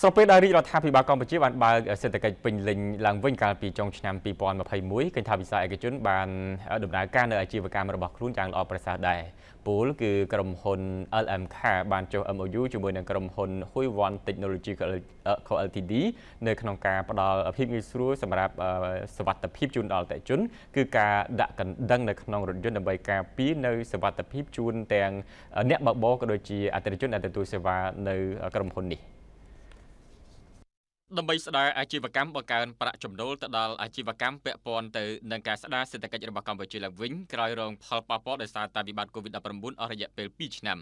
ស្របពេលដែលរាជរដ្ឋាភិបាលកម្ពុជាបានបើកសេដ្ឋកិច្ចពេញលេញឡើងវិញកាលពីចុងឆ្នាំ2021ឃើញថាវិស័យឯកជនបានដំណើរការនៅអាជីវកម្មរបស់ខ្លួនយ៉ាងល្អប្រសើរដែរពលគឺក្រុមហ៊ុន LMK បានចុះ MOU ជាមួយនឹងក្រុមហ៊ុន Huiwan Technology Co Ltd នៅក្នុងការផ្ដល់ភាពងាយស្រួលសម្រាប់សុវត្ថិភាពជូនដល់អតិថិជនគឺការដាក់កណ្ដឹងនៅក្នុងរថយន្តដើម្បីការពារនៅសុវត្ថិភាពជូនទាំងអ្នកបើកបរក៏ដូចជាអតិថិជនដែលទទួលសេវានៅក្រុមហ៊ុននេះ។ដើម្បីស្ដារអាជីវកម្មបង្កើនប្រាក់ចំណូលទៅដល់អាជីវកម្មពាក់ព័ន្ធទៅនឹងការស្ដារសេដ្ឋកិច្ចរបស់កម្ពុជាឡើងវិញក្រោយរងផលប៉ះពាល់ដោយសារតែវិបត្តិ COVID-19 អស់រយៈពេល2ឆ្នាំ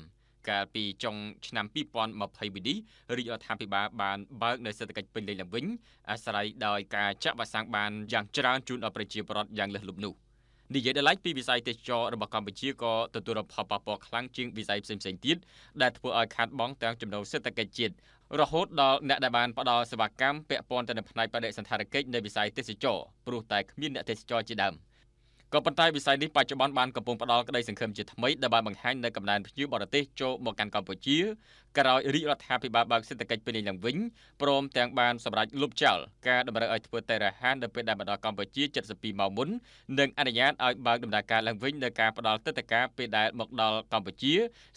កាលពីចុងឆ្នាំ2022នេះរាជរដ្ឋាភិបាលបានបើកនៅសេដ្ឋកិច្ចពេញលេញឡើងវិញ អាស្រ័យដោយការចាក់វ៉ាក់សាំងបានយ៉ាងច្រើនជូនដល់ប្រជាពលរដ្ឋយ៉ាងលើសលប់នោះ។និយាយដល់ឡែកពីវិស័យទេសចររបស់កម្ពុជាក៏ទទួលរងផលប៉ះពាល់ខ្លាំងជាងវិស័យផ្សេងៗទៀតដែលធ្វើឲ្យខាតបង់ទាំងចំណូលសេដ្ឋកិច្ចជាតិរហូតដល់អ្នកដែលបានផ្ដល់សេវាកម្មពាក់ព័ន្ធទៅនឹងផ្នែកបដិសណ្ឋារកិច្ចនៃវិស័យទេសចរព្រោះតែគ្មានអ្នកទេសចរជាដើម។ក៏ប៉ុន្តែវិស័យនេះបច្ចុប្បន្នបានកំពុងផ្ដល់ក្តីសង្ឃឹមជាថ្មីដែលបានបង្ហាញនៅកំណែនភ្ញៀវបរទេសចូលមកកាន់កម្ពុជាក្រោយរាជរដ្ឋាភិបាលបើកសេដ្ឋកិច្ចពាណិជ្ជឡើងវិញព្រមទាំងបានសម្រេចលុបចោលការតម្រូវឲ្យធ្វើតេរ៉ាហាននៅពេលដែលមកដល់កម្ពុជា72ម៉ោងមុននិងអនុញ្ញាតឲ្យបើកដំណើរការឡើងវិញនៅការផ្ដល់ទឹកតការពេលដែលមកដល់កម្ពុជា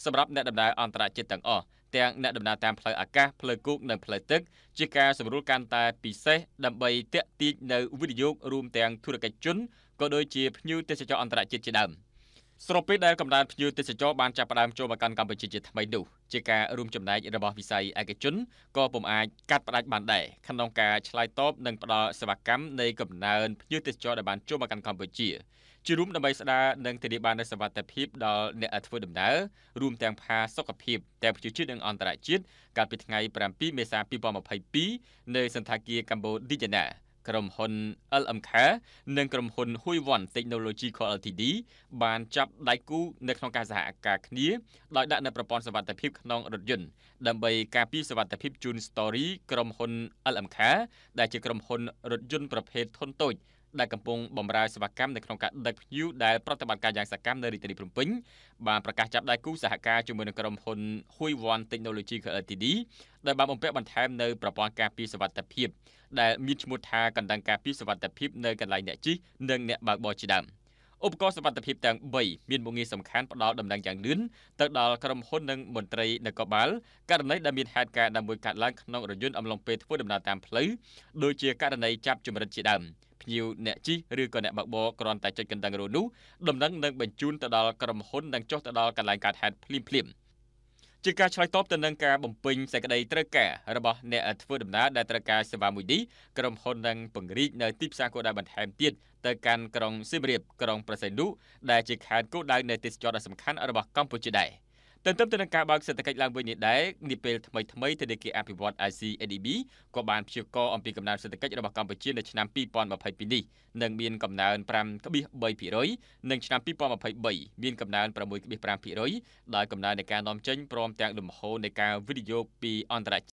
សម្រាប់អ្នកដំណើរអន្តរជាតិទាំងអស់ទាំងអ្នកដំណើរតាមផ្លូវអាកាសផ្លូវគោកនិងផ្លូវទឹកជាការសម្រួលកាន់តែពិសេសដើម្បីទាក់ទាញនៅវិនិយោគរួមទាំងធុរកិច្ចជនក៏ដូចជាភ្ញៀវទេសចរអន្តរជាតិជាដើមស្របពេលដែលកម្ដៅភ្ញៀវទេសចរបានចាប់ផ្ដើមចូលមកកាន់កម្ពុជាជាថ្មីនោះជាការរួមចំណែករបស់វិស័យឯកជនក៏ពុំអាចកាត់ផ្ដាច់បានដែរក្នុងការឆ្លើយតបនិងផ្ដល់សេវាកម្មនៃកម្ដៅភ្ញៀវទេសចរដែលបានចូលមកកាន់កម្ពុជាជារួមដើម្បីស្ដារនិងធានាបាននូវសុវត្ថិភាពដល់អ្នកធ្វើដំណើររួមទាំងផាសុខភាពទាំងប្រជាជាតិនិងអន្តរជាតិកាលពីថ្ងៃ7មេសា2022នៅសន្តាគារកម្ពុជាឌីយ៉ាណាក្រុមហ៊ុន LMK និងក្រុមហ៊ុន Huiwan Technology Co Ltd បានចាប់ដៃគូនៅក្នុងការសហការគ្នាដោយដាក់នៅប្រព័ន្ធសវត្ថិភាពក្នុងរថយន្តដើម្បីការពារសវត្ថិភាពជូន Story ក្រុមហ៊ុន LMK ដែលជាក្រុមហ៊ុនរថយន្តប្រភេទធុនតូចដែលកំពុងបម្រើសេវាកម្មនៅក្នុងការដឹកភ្ញៀវដែលប្រតិបត្តិការយ៉ាងសកម្មនៅរាជធានីភ្នំពេញបានប្រកាសចាប់ដៃគូសហការជាមួយនឹងក្រុមហ៊ុន Huiwan Technology Ltd ដែលបានបំពាក់បន្ថែមនៅប្រព័ន្ធការពារសុវត្ថិភាពដែលមានឈ្មោះថាកណ្ដាលការពារសុវត្ថិភាពនៅកន្លែងអ្នកជិះនិងអ្នកបើកបរជាដើម។ឧបករណ៍សុវត្ថិភាពទាំង3មានមុខងារសំខាន់ផ្ដល់ដំណឹងយ៉ាងលឿនទៅដល់ក្រុមហ៊ុននិងមន្ត្រីនគរបាលករណីដែលមានហេតុការណ៍ដើម្បីកាត់ឡើងក្នុងរយន្តអំឡុងពេលធ្វើដំណើរតាមផ្លូវដូចជាករណីចាប់ចម្រិតជាដើមភ្ញៀវអ្នកជិះឬក៏អ្នកបើកបរគ្រាន់តែចុចកណ្ដឹងរោនោះដំណឹងនឹងបញ្ជូនទៅដល់ក្រុមហ៊ុននិងចុះទៅដល់កន្លែងកើតហេតុភ្លាមៗជាការឆ្លើយតបទៅនឹងការបំពេញសេចក្តីត្រូវការរបស់អ្នកធ្វើដំណើរដែលត្រូវការសេវាមួយនេះក្រុមហ៊ុននឹងពង្រីកនៅទីផ្សារគោលដៅបន្ថែមទៀតទៅកាន់ក្រុងសៀមរាបក្រុងប្រសិទ្ធនុដែលជាខេត្តគោលដៅនៃទេសចរដ៏សំខាន់របស់កម្ពុជាដែរ។ទន្ទឹមទៅនឹងការបើកសេដ្ឋកិច្ចឡើងវិញនេះដែរនាពេលថ្មីថ្មីធនាគារអភិវឌ្ឍន៍ ICADB ក៏បានព្យាករណ៍អំពីកំណើនសេដ្ឋកិច្ចរបស់កម្ពុជានៅឆ្នាំ2022នេះនឹងមានកំណើន5.3%និងឆ្នាំ2023មានកំណើន6.5%ដោយកំណើននៃការនាំចេញព្រមទាំងលំហូរនៃការវិនិយោគពីអន្តរជាតិ